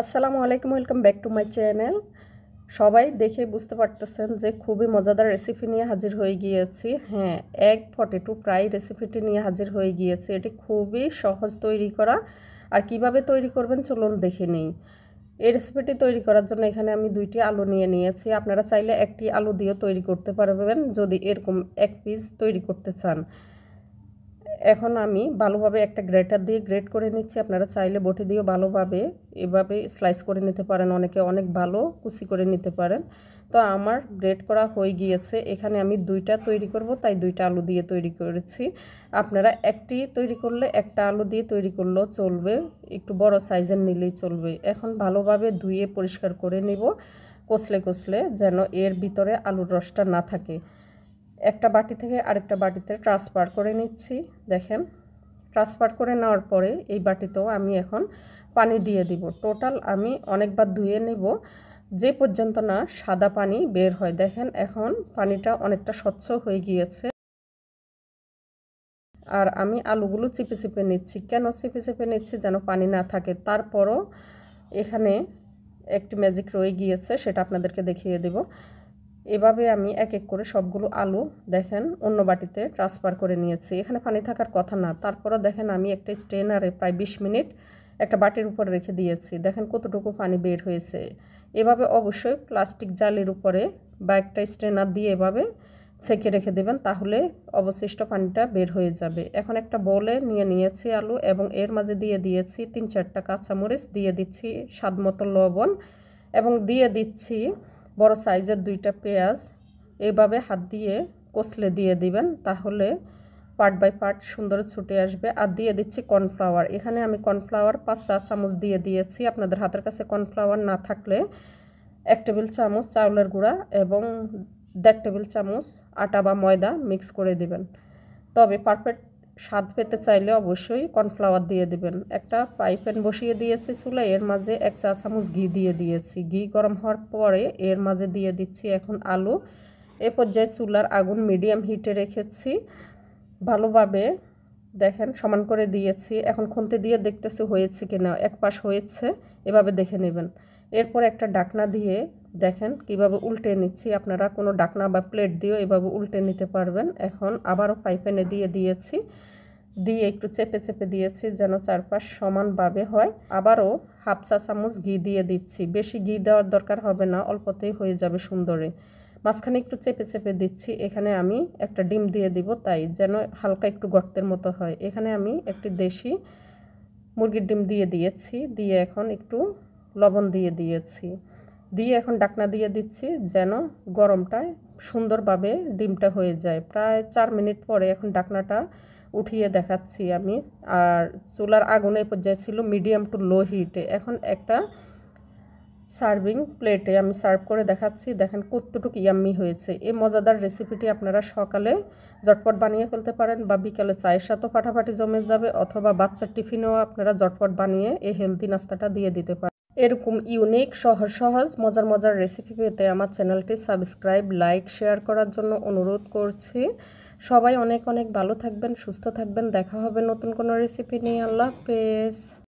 আসসালামু আলাইকুম welcome back to my channel সবাই দেখে বুঝতে পারতেছেন যে খুবই মজাদার রেসিপি নিয়ে হাজির হয়ে গিয়েছি হ্যাঁ এক টু প্রায় রেসিপিটি নিয়ে হাজির হয়ে গিয়েছে এটি খুবই সহজ তৈরি করা আর কিভাবে তৈরি করবেন চলুন দেখে নিই এই রেসিপিটি তৈরি করার জন্য এখানে আমি দুইটি আলু নিয়ে নিয়েছি আপনারা চাইলে একটি আলু দিয়েও তৈরি করতে পারবেন যদি এরকম এক পিস তৈরি করতে চান এখন আমি ভালোভাবে একটা গ্রেটার দিয়ে গ্রেট করে নিচ্ছি আপনারা চাইলে বটি দিয়েও ভালোভাবে এভাবে স্লাইস করে নিতে পারেন অনেকে অনেক ভালো কুচি করে নিতে পারেন তো আমার গ্রেট করা হয়ে গিয়েছে এখানে আমি দুইটা তৈরি করব তাই দুইটা আলু দিয়ে তৈরি করেছি আপনারা একটি তৈরি করলে একটা আলু দিয়ে তৈরি করলেও চলবে একটু বড় সাইজের নিলেই চলবে এখন ভালোভাবে ধুয়ে পরিষ্কার করে নেব কষলে কষলে যেন এর ভিতরে আলুর রসটা না থাকে একটা বাটি থেকে আরেকটা বাটিতে ট্রান্সফার করে নিচ্ছি দেখেন ট্রান্সফার করে নেওয়ার পরে এই বাটিতেও আমি এখন পানি দিয়ে দিব টোটাল আমি অনেকবার ধুয়ে নেব যে পর্যন্ত না সাদা পানি বের হয় দেখেন এখন পানিটা অনেকটা স্বচ্ছ হয়ে গিয়েছে আর আমি আলুগুলো চিপে চিপে নিচ্ছি কেন চিপে চিপে নিচ্ছি যেন পানি না থাকে তারপরও এখানে একটি ম্যাজিক রয়ে গিয়েছে সেটা আপনাদেরকে দেখিয়ে দেব এভাবে আমি এক এক করে সবগুলো আলু দেখেন অন্য বাটিতে ট্রান্সফার করে নিয়েছি এখানে পানি থাকার কথা না তারপরও দেখেন আমি একটা স্ট্রেনারে প্রায় ২০ মিনিট একটা বাটির উপর রেখে দিয়েছি দেখেন কতটুকু পানি বের হয়েছে এভাবে অবশ্যই প্লাস্টিক জালের উপরে বা একটা স্ট্রেনার দিয়ে এভাবে ছেঁকে রেখে দেবেন তাহলে অবশিষ্ট পানিটা বের হয়ে যাবে এখন একটা বলে নিয়ে নিয়েছি আলু এবং এর মাঝে দিয়ে দিয়েছি তিন চারটা কাঁচামরিচ দিয়ে দিচ্ছি স্বাদ মতো লবণ এবং দিয়ে দিচ্ছি বড় সাইজের দুইটা পেঁয়াজ এভাবে হাত দিয়ে কষলে দিয়ে দিবেন তাহলে পার্ট বাই পার্ট সুন্দর ছুটে আসবে আর দিয়ে দিচ্ছি কর্নফ্লাওয়ার এখানে আমি কর্নফ্লাওয়ার পাঁচ চা চামচ দিয়ে দিয়েছি আপনাদের হাতের কাছে কর্নফ্লাওয়ার না থাকলে এক টেবিল চামচ চাউলের গুঁড়া এবং দেড় টেবিল চামচ আটা বা ময়দা মিক্স করে দিবেন তবে পারফেক্ট স্বাদ পেতে চাইলে অবশ্যই কর্নফ্লাওয়ার দিয়ে দিবেন একটা পাইপেন প্যান বসিয়ে দিয়েছি চুলে এর মাঝে এক চা চামচ ঘি দিয়ে দিয়েছি ঘি গরম হওয়ার পরে এর মাঝে দিয়ে দিচ্ছি এখন আলু এ পর্যায়ে চুলার আগুন মিডিয়াম হিটে রেখেছি ভালোভাবে দেখেন সমান করে দিয়েছি এখন খুনতে দিয়ে দেখতেছি হয়েছে কি না এক পাশ হয়েছে এভাবে দেখে নেবেন এরপর একটা ডাকনা দিয়ে দেখেন কিভাবে উল্টে নিচ্ছি আপনারা কোনো ডাকনা বা প্লেট দিয়েও এভাবে উল্টে নিতে পারবেন এখন আবারও পাইপেনে দিয়ে দিয়েছি দিয়ে একটু চেপে চেপে দিয়েছি যেন চারপাশ সমানভাবে হয় আবারও হাফ চা চামচ ঘি দিয়ে দিচ্ছি বেশি ঘি দেওয়ার দরকার হবে না অল্পতেই হয়ে যাবে সুন্দরে মাঝখানে একটু চেপে চেপে দিচ্ছি এখানে আমি একটা ডিম দিয়ে দিব তাই যেন হালকা একটু গর্তের মতো হয় এখানে আমি একটি দেশি মুরগির ডিম দিয়ে দিয়েছি দিয়ে এখন একটু লবণ দিয়ে দিয়েছি দিয়ে এখন ডাকনা দিয়ে দিচ্ছি যেন গরমটায় সুন্দরভাবে ডিমটা হয়ে যায় প্রায় চার মিনিট পরে এখন ডাকনাটা উঠিয়ে দেখাচ্ছি আমি আর চুলার আগুন এই পর্যায়ে ছিল মিডিয়াম টু লো হিটে এখন একটা সার্ভিং প্লেটে আমি সার্ভ করে দেখাচ্ছি দেখেন কতটুকু ইয়াম্মি হয়েছে এই মজাদার রেসিপিটি আপনারা সকালে জটপট বানিয়ে ফেলতে পারেন বা বিকালে চায়ের সাথেও ফাটাফাটি জমে যাবে অথবা বাচ্চার টিফিনেও আপনারা জটপট বানিয়ে এই হেলদি নাস্তাটা দিয়ে দিতে পারেন এরকম ইউনিক সহজ সহজ মজার মজার রেসিপি পেতে আমার চ্যানেলটি সাবস্ক্রাইব লাইক শেয়ার করার জন্য অনুরোধ করছি সবাই অনেক অনেক ভালো থাকবেন সুস্থ থাকবেন দেখা হবে নতুন কোনো রেসিপি নিয়ে আল্লাহ পেস